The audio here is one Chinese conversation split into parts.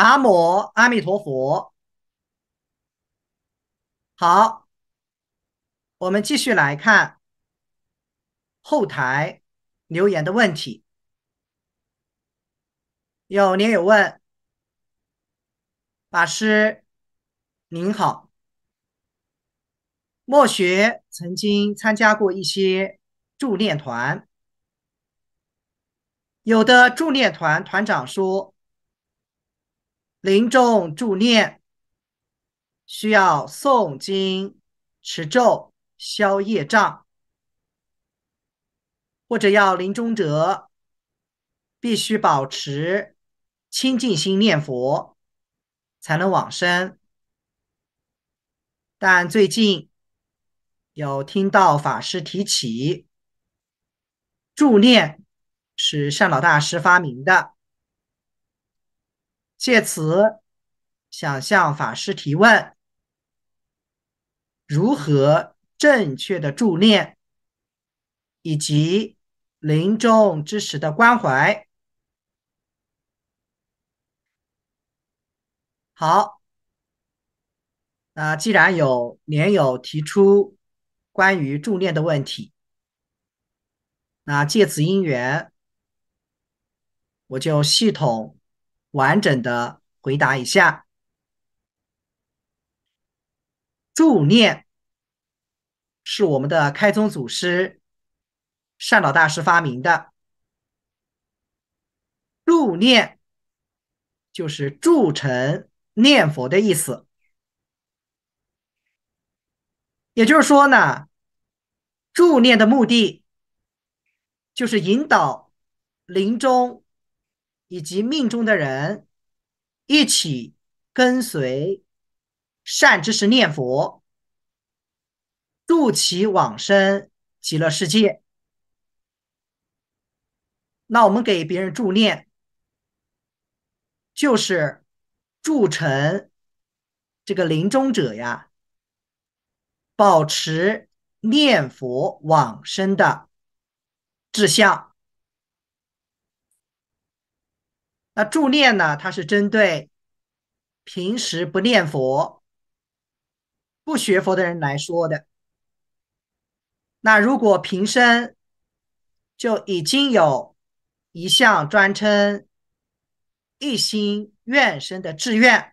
阿摩阿弥陀佛，好，我们继续来看后台留言的问题。有网友问：法师您好，墨学曾经参加过一些助念团，有的助念团团长说。临终助念需要诵经、持咒、消业障，或者要临终者必须保持清净心念佛，才能往生。但最近有听到法师提起助念是善导大师发明的。借此，想向法师提问：如何正确的助念，以及临终之时的关怀？好，那既然有莲友提出关于助念的问题，那借此因缘，我就系统。完整的回答一下，助念是我们的开宗祖师善导大师发明的。助念就是助成念佛的意思，也就是说呢，助念的目的就是引导临终。以及命中的人一起跟随善知识念佛，助其往生极乐世界。那我们给别人助念，就是助成这个临终者呀，保持念佛往生的志向。那助念呢？它是针对平时不念佛、不学佛的人来说的。那如果平生就已经有一项专称一心愿生的志愿，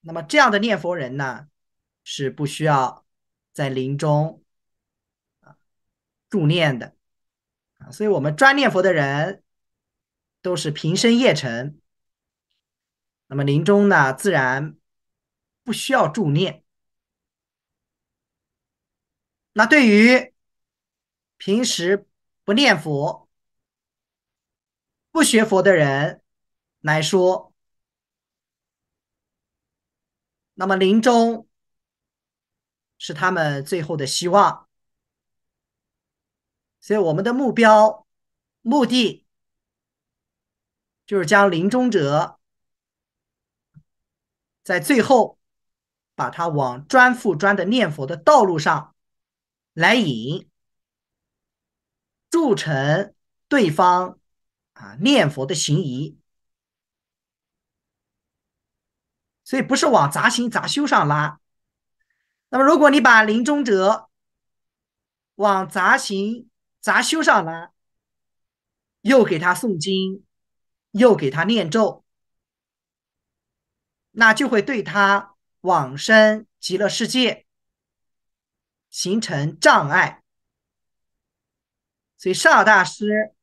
那么这样的念佛人呢，是不需要在临终啊助念的啊。所以我们专念佛的人。都是平生业成，那么临终呢，自然不需要助念。那对于平时不念佛、不学佛的人来说，那么临终是他们最后的希望。所以，我们的目标、目的。就是将临终者在最后把他往专复专的念佛的道路上来引，铸成对方啊念佛的行仪。所以不是往杂行杂修上拉。那么，如果你把临终者往杂行杂修上拉，又给他诵经。又给他念咒，那就会对他往生极乐世界形成障碍。所以少大师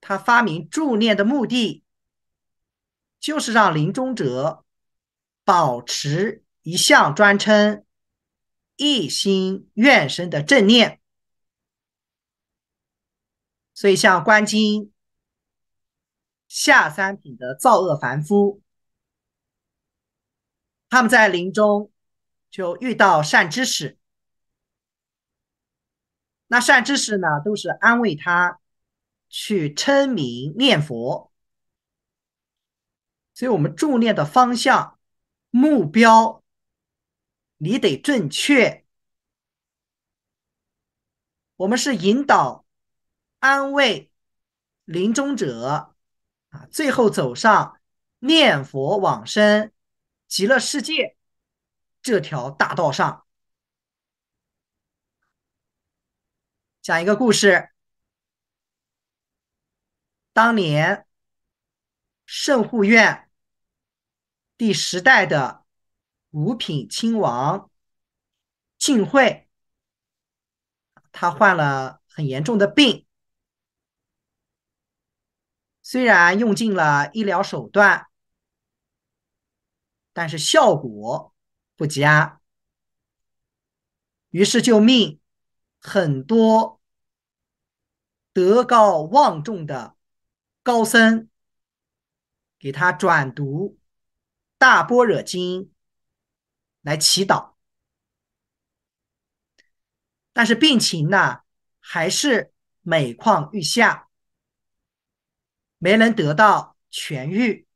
他发明助念的目的，就是让临终者保持一项专称、一心愿生的正念。所以像观经。下三品的造恶凡夫，他们在临终就遇到善知识，那善知识呢，都是安慰他去称名念佛，所以我们助念的方向、目标，你得正确。我们是引导、安慰临终者。最后走上念佛往生极乐世界这条大道上。讲一个故事：当年圣护院第十代的五品亲王晋惠，他患了很严重的病。虽然用尽了医疗手段，但是效果不佳。于是就命很多德高望重的高僧给他转读《大般若经》来祈祷，但是病情呢还是每况愈下。没能得到痊愈，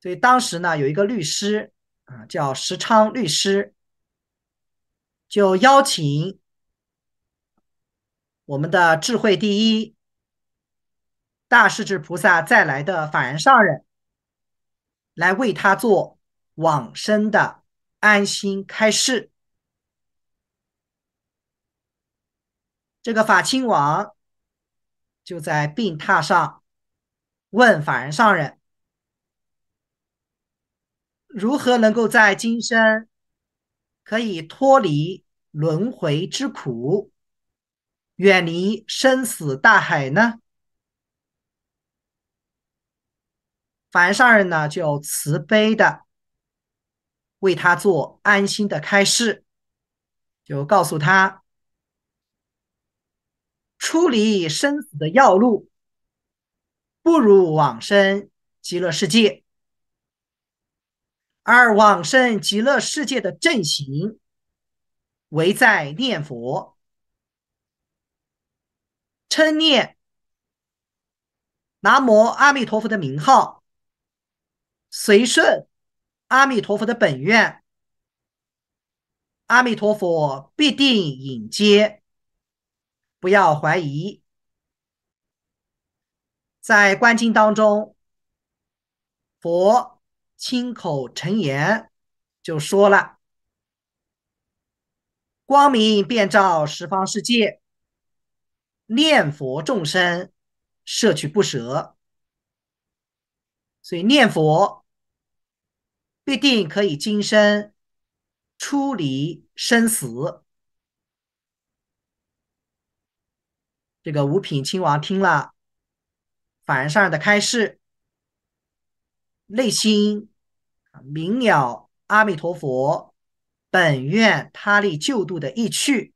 所以当时呢，有一个律师啊，叫石昌律师，就邀请我们的智慧第一大势至菩萨再来的法然上人，来为他做往生的安心开示。这个法亲王。就在病榻上，问法人上人：“如何能够在今生可以脱离轮回之苦，远离生死大海呢？”法人上人呢，就慈悲的为他做安心的开示，就告诉他。出离生死的要路，不如往生极乐世界，而往生极乐世界的正行，唯在念佛，称念“南无阿弥陀佛”的名号，随顺阿弥陀佛的本愿，阿弥陀佛必定引接。不要怀疑，在观经当中，佛亲口陈言就说了：“光明遍照十方世界，念佛众生摄取不舍。”所以念佛必定可以今生出离生死。这个五品亲王听了凡圣的开示，内心明了阿弥陀佛本愿他力救度的意趣，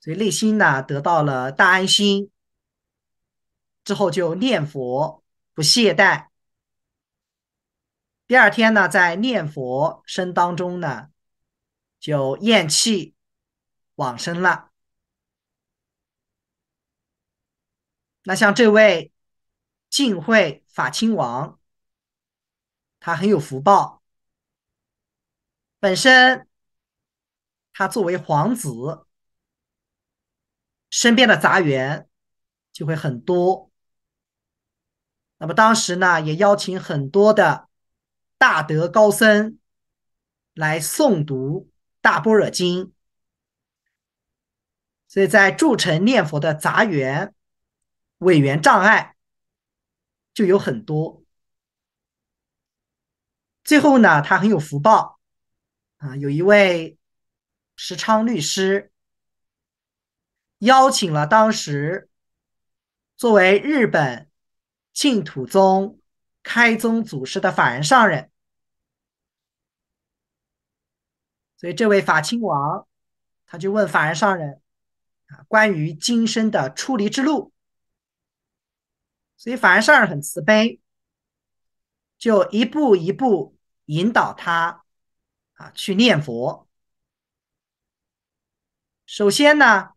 所以内心呢得到了大安心。之后就念佛不懈怠。第二天呢，在念佛声当中呢，就咽气往生了。那像这位晋惠法亲王，他很有福报。本身他作为皇子，身边的杂员就会很多。那么当时呢，也邀请很多的大德高僧来诵读《大般若经》，所以在筑城念佛的杂员。委员障碍就有很多。最后呢，他很有福报啊，有一位时昌律师邀请了当时作为日本净土宗开宗祖师的法人上人，所以这位法亲王他就问法人上人啊，关于今生的出离之路。所以，凡上人很慈悲，就一步一步引导他啊去念佛。首先呢，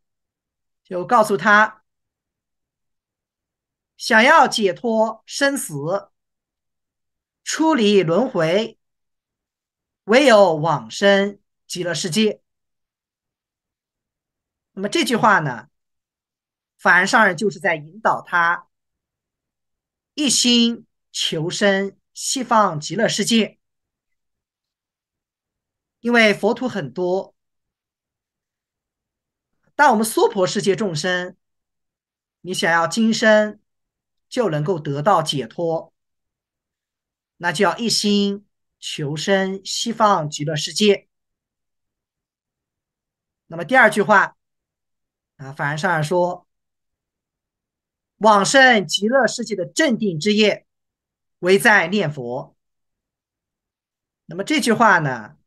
就告诉他，想要解脱生死、出离轮回，唯有往生极乐世界。那么这句话呢，凡上人就是在引导他。一心求生西方极乐世界，因为佛土很多。但我们娑婆世界众生，你想要今生就能够得到解脱，那就要一心求生西方极乐世界。那么第二句话，啊，法然上人说。往生极乐世界的正定之业，唯在念佛。那么这句话呢，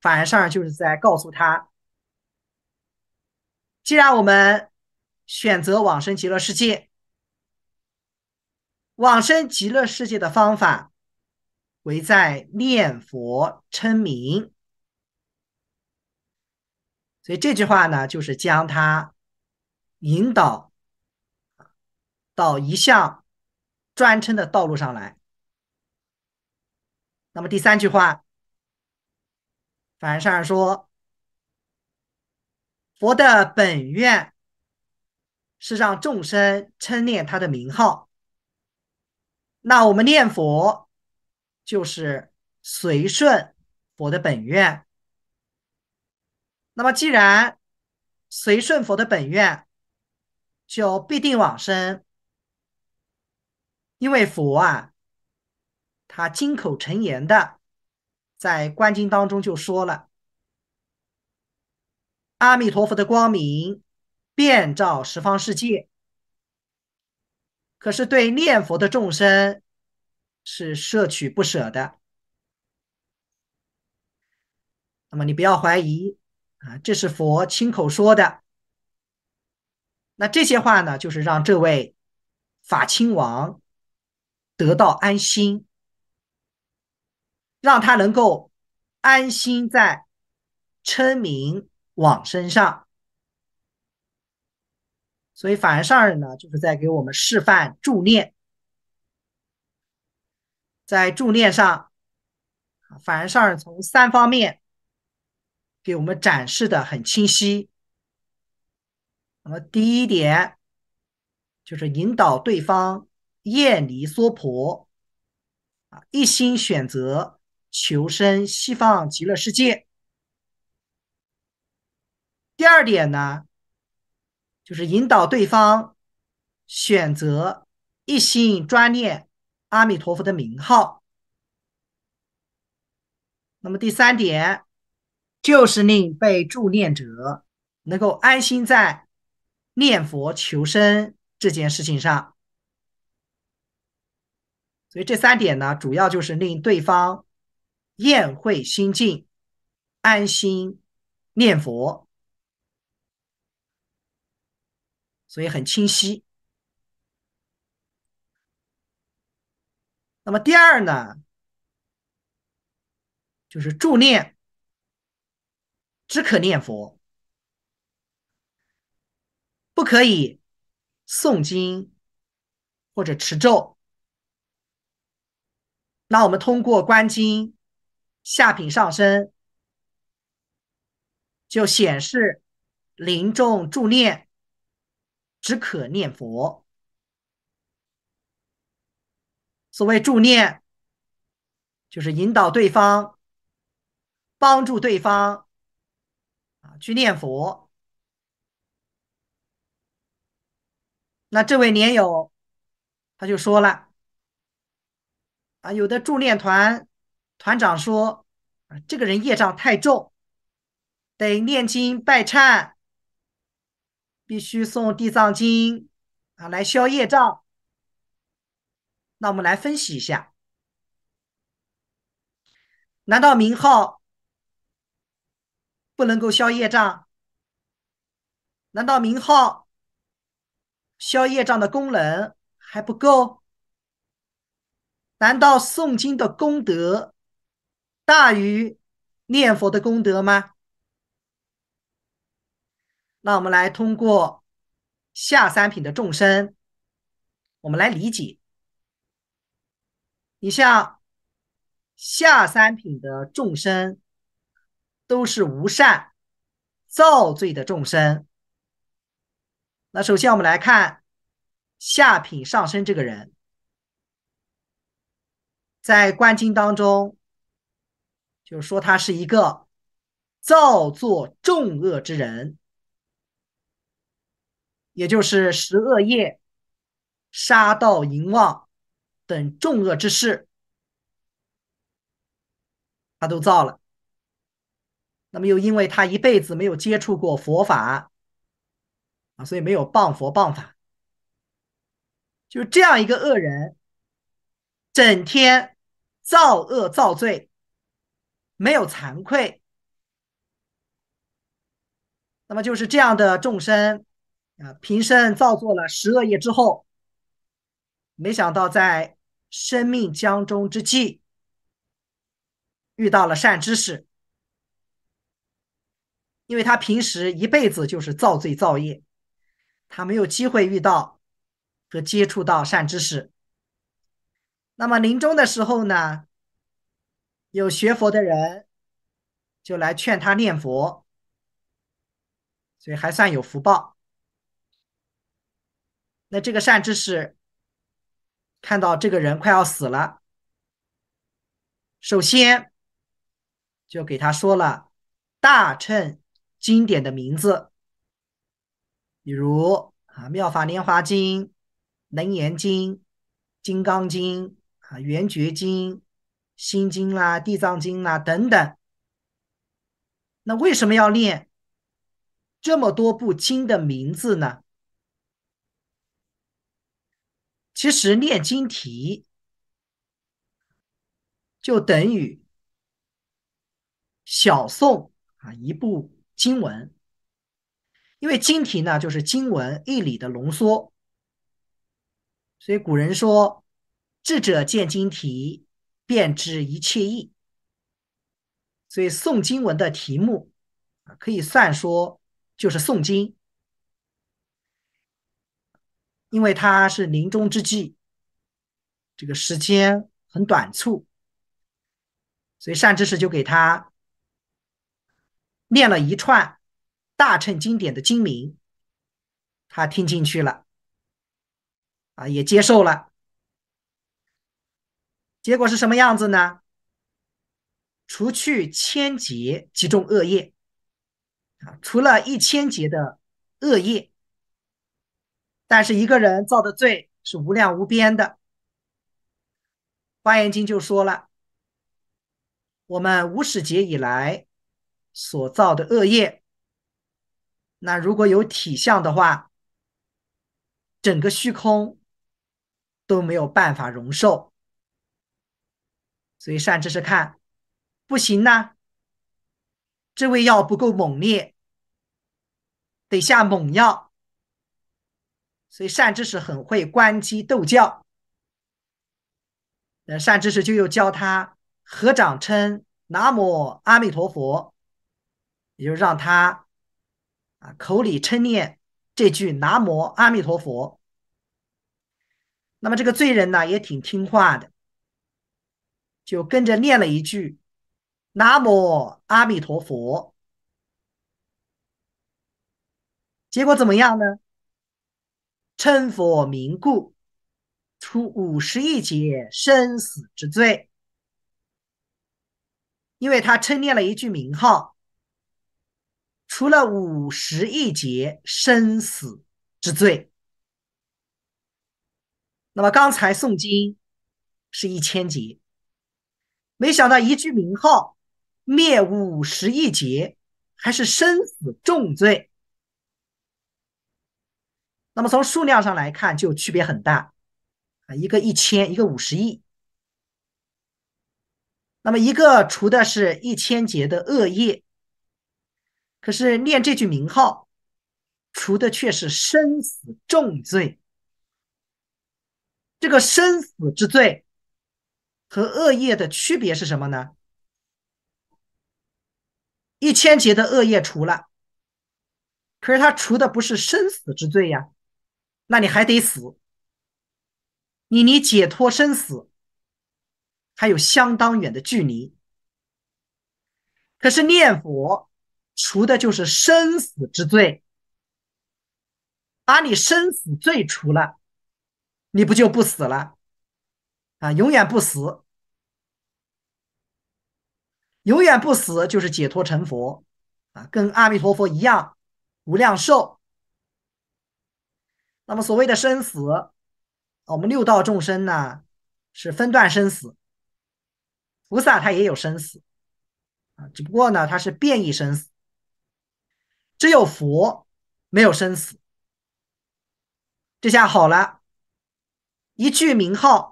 反而上就是在告诉他：既然我们选择往生极乐世界，往生极乐世界的方法，唯在念佛称名。所以这句话呢，就是将他引导。到一项专称的道路上来。那么第三句话，凡上说，佛的本愿是让众生称念他的名号。那我们念佛，就是随顺佛的本愿。那么既然随顺佛的本愿，就必定往生。因为佛啊，他金口陈言的，在《观经》当中就说了：“阿弥陀佛的光明遍照十方世界。”可是对念佛的众生是摄取不舍的。那么你不要怀疑啊，这是佛亲口说的。那这些话呢，就是让这位法亲王。得到安心，让他能够安心在称名往身上。所以法然上人呢，就是在给我们示范助念，在助念上，法然上人从三方面给我们展示的很清晰。那么第一点就是引导对方。厌离娑婆啊，一心选择求生西方极乐世界。第二点呢，就是引导对方选择一心专念阿弥陀佛的名号。那么第三点，就是令被助念者能够安心在念佛求生这件事情上。所以这三点呢，主要就是令对方宴会心境，安心念佛，所以很清晰。那么第二呢，就是助念，只可念佛，不可以诵经或者持咒。那我们通过观经下品上升，就显示临众助念，只可念佛。所谓助念，就是引导对方，帮助对方啊去念佛。那这位年友，他就说了。啊，有的助念团团长说，啊，这个人业障太重，得念经拜忏，必须送地藏经啊，来消业障。那我们来分析一下，难道名号不能够消业障？难道名号消业障的功能还不够？难道诵经的功德大于念佛的功德吗？那我们来通过下三品的众生，我们来理解。你像下三品的众生，都是无善造罪的众生。那首先我们来看下品上升这个人。在《观经》当中，就说他是一个造作重恶之人，也就是十恶业、杀盗淫妄等重恶之事，他都造了。那么又因为他一辈子没有接触过佛法，啊，所以没有谤佛谤法。就这样一个恶人，整天。造恶造罪，没有惭愧，那么就是这样的众生啊，平生造作了十恶业之后，没想到在生命将终之际，遇到了善知识，因为他平时一辈子就是造罪造业，他没有机会遇到和接触到善知识。那么临终的时候呢，有学佛的人就来劝他念佛，所以还算有福报。那这个善知识看到这个人快要死了，首先就给他说了大乘经典的名字，比如啊《妙法莲华经》《楞严经》《金刚经》。啊，《圆觉经》《心经》啦，《地藏经》啦等等，那为什么要念这么多部经的名字呢？其实，念经题就等于小宋啊一部经文，因为经题呢就是经文义理的浓缩，所以古人说。智者见经题，便知一切意。所以诵经文的题目可以算说就是诵经，因为他是临终之际，这个时间很短促，所以善知识就给他念了一串大乘经典的经名，他听进去了，啊，也接受了。结果是什么样子呢？除去千劫几中恶业啊，除了一千劫的恶业，但是一个人造的罪是无量无边的。《华严经》就说了，我们五始劫以来所造的恶业，那如果有体相的话，整个虚空都没有办法容受。所以善知识看不行呢，这味药不够猛烈，得下猛药。所以善知识很会关机斗教，那善知识就又教他合掌称南无阿弥陀佛，也就让他啊口里称念这句南无阿弥陀佛。那么这个罪人呢，也挺听话的。就跟着念了一句“南无阿弥陀佛”，结果怎么样呢？称佛名故，出五十亿劫生死之罪。因为他称念了一句名号，除了五十亿劫生死之罪。那么刚才诵经是一千劫。没想到一句名号，灭五十亿劫，还是生死重罪。那么从数量上来看，就区别很大啊，一个一千，一个五十亿。那么一个除的是一千劫的恶业，可是念这句名号，除的却是生死重罪。这个生死之罪。和恶业的区别是什么呢？一千劫的恶业除了，可是他除的不是生死之罪呀，那你还得死，你离解脱生死还有相当远的距离。可是念佛除的就是生死之罪，把你生死罪除了，你不就不死了？啊，永远不死，永远不死就是解脱成佛啊，跟阿弥陀佛一样，无量寿。那么所谓的生死我们六道众生呢是分段生死，菩萨他也有生死啊，只不过呢他是变异生死，只有佛没有生死。这下好了，一句名号。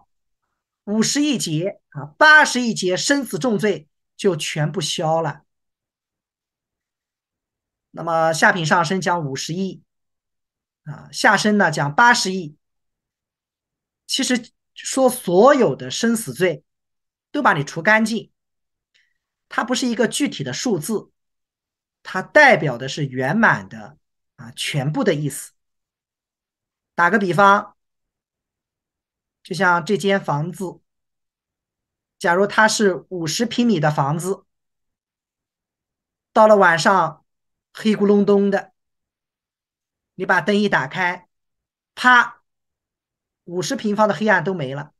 五十亿劫啊，八十亿劫生死重罪就全部消了。那么下品上升讲五十亿，啊，下身呢讲八十亿。其实说所有的生死罪都把你除干净，它不是一个具体的数字，它代表的是圆满的啊，全部的意思。打个比方。就像这间房子，假如它是五十平米的房子，到了晚上黑咕隆咚的，你把灯一打开，啪，五十平方的黑暗都没了。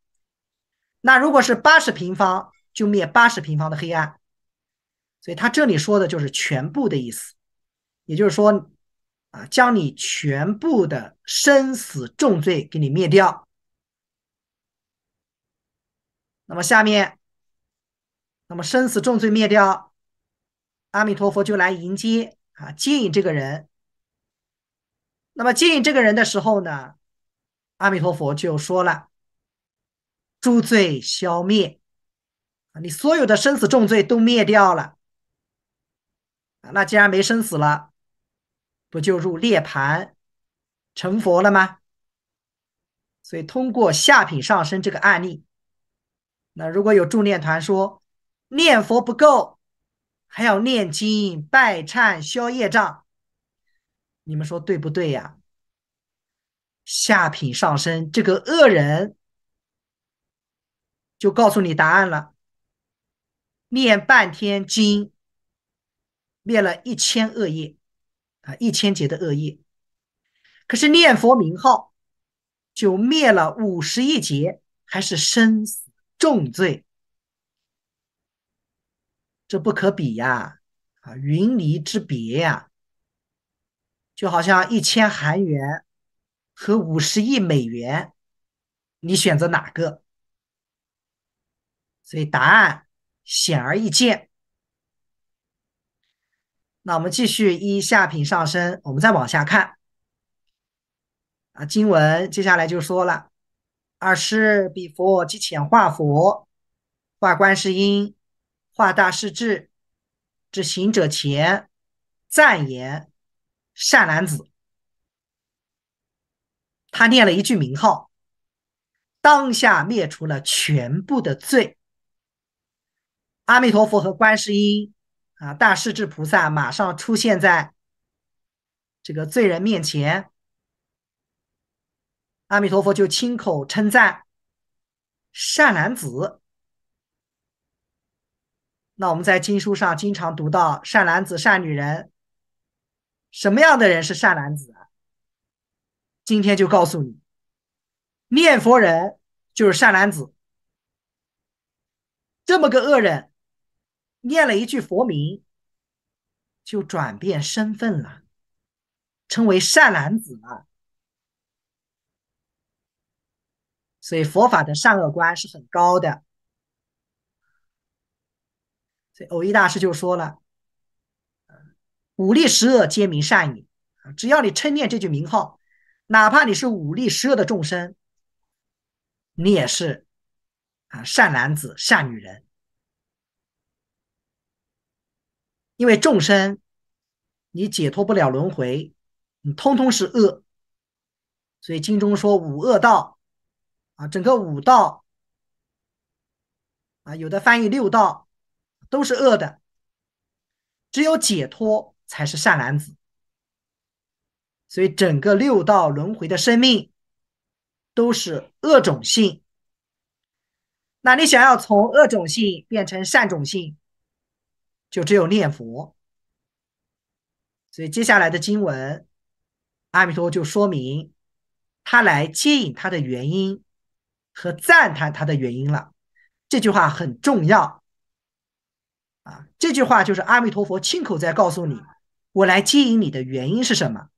那如果是八十平方，就灭八十平方的黑暗。所以他这里说的就是全部的意思，也就是说，啊，将你全部的生死重罪给你灭掉。那么下面，那么生死重罪灭掉，阿弥陀佛就来迎接啊，接引这个人。那么接引这个人的时候呢，阿弥陀佛就说了：“诸罪消灭你所有的生死重罪都灭掉了那既然没生死了，不就入涅盘成佛了吗？”所以通过下品上升这个案例。那如果有助念团说念佛不够，还要念经拜忏消业障，你们说对不对呀？下品上身，这个恶人就告诉你答案了：念半天经，灭了一千恶业啊，一千劫的恶业。可是念佛名号就灭了五十一劫，还是生死。重罪，这不可比呀，啊，云泥之别呀，就好像一千韩元和五十亿美元，你选择哪个？所以答案显而易见。那我们继续一下品上升，我们再往下看。啊，经文接下来就说了。二是比佛即遣化佛，化观世音，化大势至，至行者前赞言善男子，他念了一句名号，当下灭除了全部的罪。阿弥陀佛和观世音啊，大势至菩萨马上出现在这个罪人面前。阿弥陀佛就亲口称赞善男子。那我们在经书上经常读到善男子、善女人。什么样的人是善男子？今天就告诉你，念佛人就是善男子。这么个恶人，念了一句佛名，就转变身份了，成为善男子了。所以佛法的善恶观是很高的，所以偶一大师就说了：“五力十恶皆名善矣，只要你称念这句名号，哪怕你是五力十恶的众生，你也是啊善男子、善女人。因为众生你解脱不了轮回，你通通是恶。所以经中说五恶道。”啊，整个五道，啊，有的翻译六道，都是恶的，只有解脱才是善男子。所以整个六道轮回的生命都是恶种性。那你想要从恶种性变成善种性，就只有念佛。所以接下来的经文，阿弥陀就说明他来接引他的原因。和赞叹他的原因了，这句话很重要。啊，这句话就是阿弥陀佛亲口在告诉你，我来接引你的原因是什么？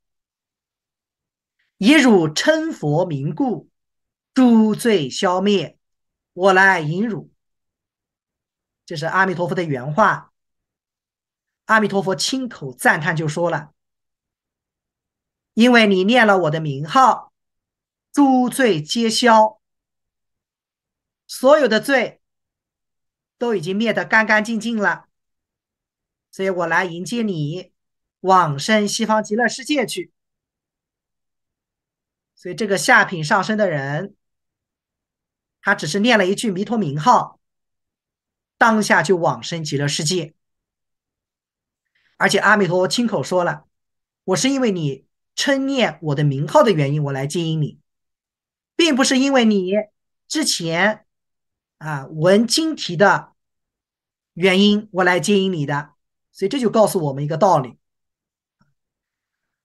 以汝称佛名故，诸罪消灭，我来引汝。这是阿弥陀佛的原话。阿弥陀佛亲口赞叹就说了，因为你念了我的名号，诸罪皆消。所有的罪都已经灭得干干净净了，所以我来迎接你，往生西方极乐世界去。所以这个下品上升的人，他只是念了一句弥陀名号，当下就往生极乐世界。而且阿弥陀佛亲口说了，我是因为你称念我的名号的原因，我来接引你，并不是因为你之前。啊，闻经题的原因，我来接引你的，所以这就告诉我们一个道理。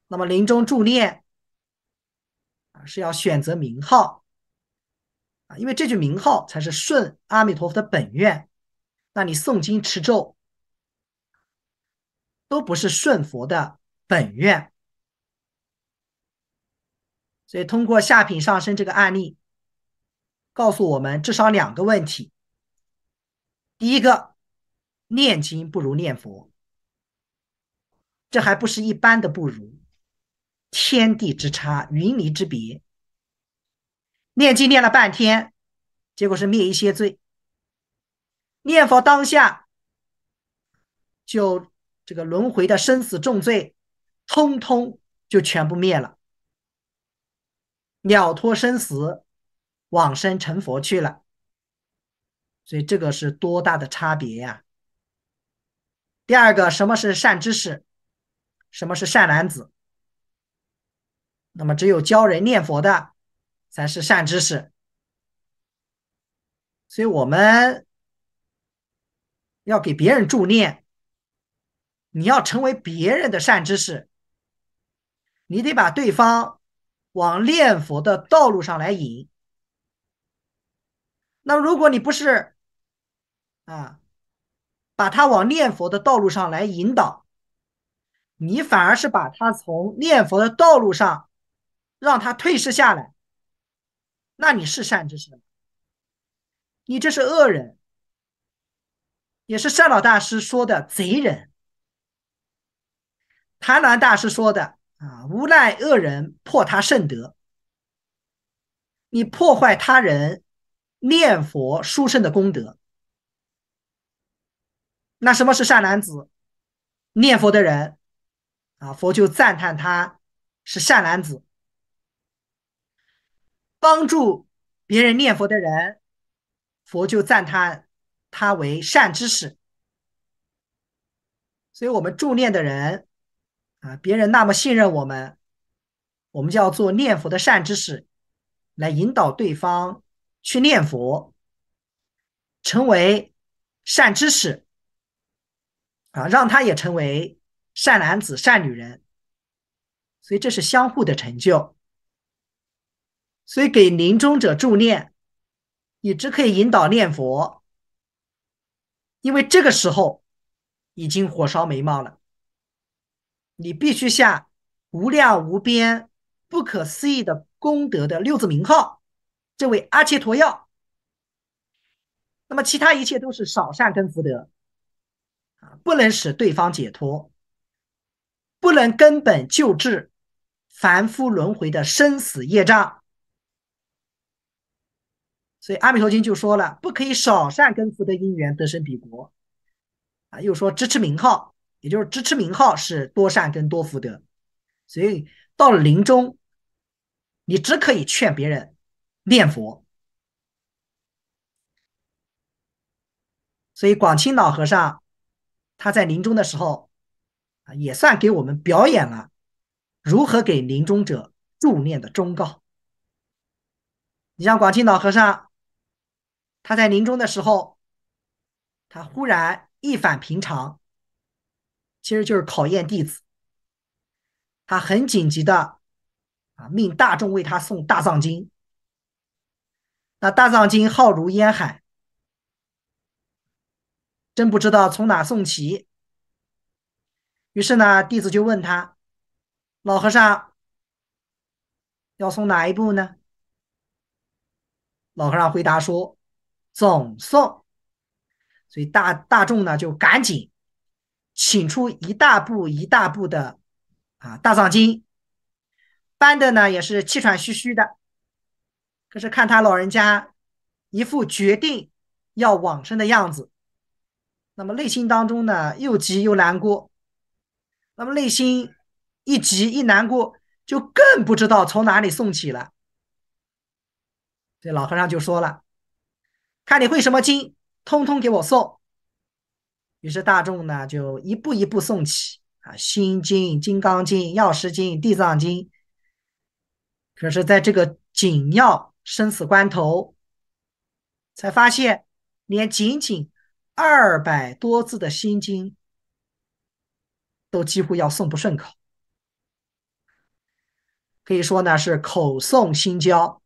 那么临终助念是要选择名号啊，因为这句名号才是顺阿弥陀佛的本愿。那你诵经持咒，都不是顺佛的本愿。所以通过下品上升这个案例。告诉我们至少两个问题。第一个，念经不如念佛。这还不是一般的不如，天地之差，云泥之别。念经念了半天，结果是灭一些罪；念佛当下，就这个轮回的生死重罪，通通就全部灭了，了脱生死。往生成佛去了，所以这个是多大的差别呀？第二个，什么是善知识？什么是善男子？那么，只有教人念佛的才是善知识。所以，我们要给别人助念，你要成为别人的善知识，你得把对方往念佛的道路上来引。那如果你不是，啊，把他往念佛的道路上来引导，你反而是把他从念佛的道路上让他退失下来，那你是善知识你这是恶人，也是善老大师说的贼人，谭鸾大师说的啊，无赖恶人破他圣德，你破坏他人。念佛、书圣的功德。那什么是善男子？念佛的人啊，佛就赞叹他是善男子。帮助别人念佛的人，佛就赞叹他为善知识。所以，我们助念的人啊，别人那么信任我们，我们就要做念佛的善知识，来引导对方。去念佛，成为善知识啊，让他也成为善男子、善女人，所以这是相互的成就。所以给临终者助念，你只可以引导念佛，因为这个时候已经火烧眉毛了，你必须下无量无边、不可思议的功德的六字名号。这位阿切陀药，那么其他一切都是少善跟福德，啊，不能使对方解脱，不能根本救治凡夫轮回的生死业障。所以《阿弥陀经》就说了，不可以少善跟福德因缘得生彼国。啊，又说支持名号，也就是支持名号是多善跟多福德。所以到了临终，你只可以劝别人。念佛，所以广清老和尚他在临终的时候啊，也算给我们表演了如何给临终者助念的忠告。你像广清老和尚，他在临终的时候，他忽然一反平常，其实就是考验弟子。他很紧急的啊，命大众为他送大藏经。那大藏经浩如烟海，真不知道从哪送起。于是呢，弟子就问他：“老和尚，要送哪一部呢？”老和尚回答说：“总送。”所以大大众呢就赶紧请出一大部一大部的啊大藏经，搬的呢也是气喘吁吁的。可是看他老人家一副决定要往生的样子，那么内心当中呢又急又难过，那么内心一急一难过，就更不知道从哪里送起了。这老和尚就说了：“看你会什么经，通通给我送。”于是大众呢就一步一步送起啊，《心经》《金刚经》《药师经》《地藏经》，可是在这个紧要。生死关头，才发现连仅仅二百多字的心经，都几乎要诵不顺口。可以说呢是口诵心焦。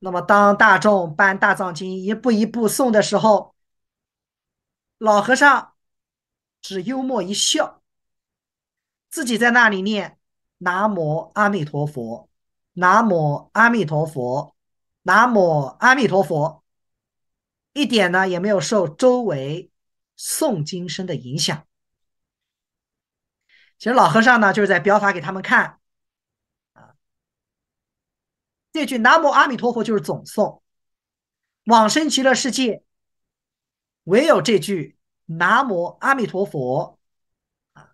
那么当大众搬大藏经一步一步诵的时候，老和尚只幽默一笑，自己在那里念“南无阿弥陀佛”。南无阿弥陀佛，南无阿弥陀佛，一点呢也没有受周围诵经声的影响。其实老和尚呢就是在表法给他们看啊，这句南无阿弥陀佛就是总诵，往生极乐世界唯有这句南无阿弥陀佛啊，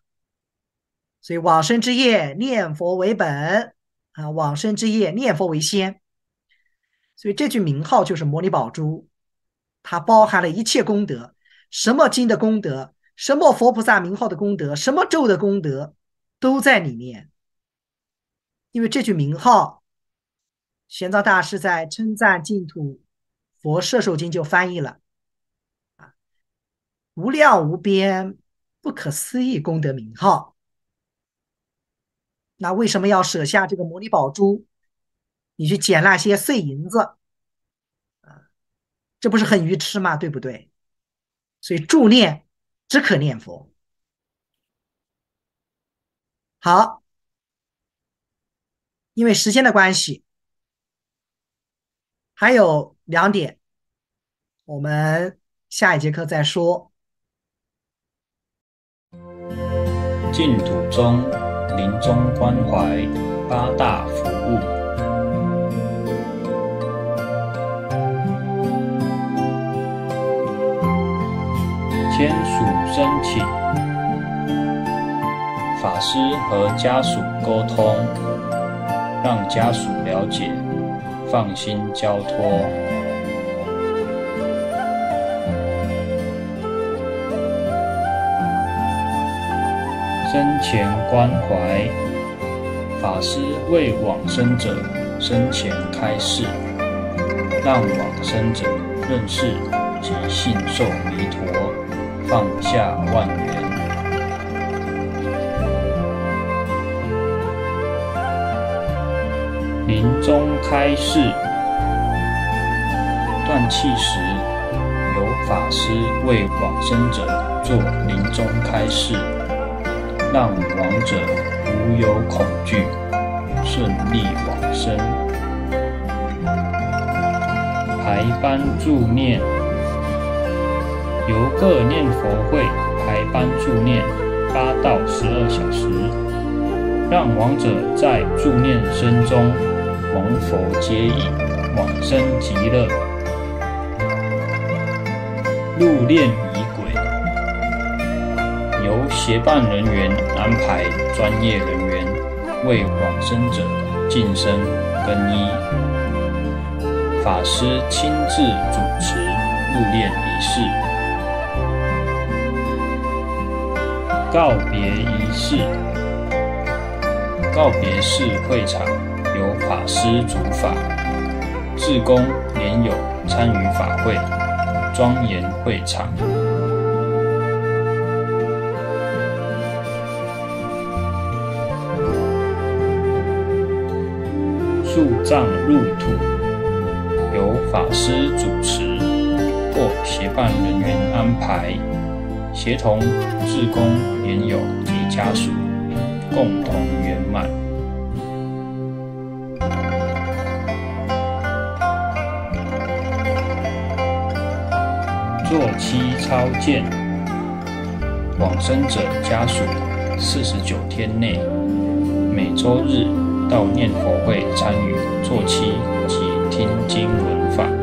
所以往生之业念佛为本。啊，往生之夜，念佛为先，所以这句名号就是摩尼宝珠，它包含了一切功德，什么经的功德，什么佛菩萨名号的功德，什么咒的功德，都在里面。因为这句名号，玄奘大师在称赞净土佛摄受经就翻译了，啊，无量无边不可思议功德名号。那为什么要舍下这个摩尼宝珠，你去捡那些碎银子，啊，这不是很愚痴吗？对不对？所以助念只可念佛。好，因为时间的关系，还有两点，我们下一节课再说。净土宗。临终关怀八大服务：签署身体，法师和家属沟通，让家属了解，放心交托。生前关怀，法师为往生者生前开示，让往生者认识即信受弥陀放下万缘。临终开示，断气时由法师为往生者做临终开示。让亡者无有恐惧，顺利往生。排班助念由各念佛会排班助念八到十二小时，让亡者在助念声中蒙佛接引，往生极乐。入念仪。结伴人员安排专业人员为往生者净身、更衣。法师亲自主持入殓仪式、告别仪式。告别式会场由法师主法，志工、莲友参与法会，庄严会场。入葬入土，由法师主持或协办人员安排，协同志工、莲友及家属共同圆满做七超荐。往生者家属四十九天内，每周日。到念佛会参与坐七及听经闻法。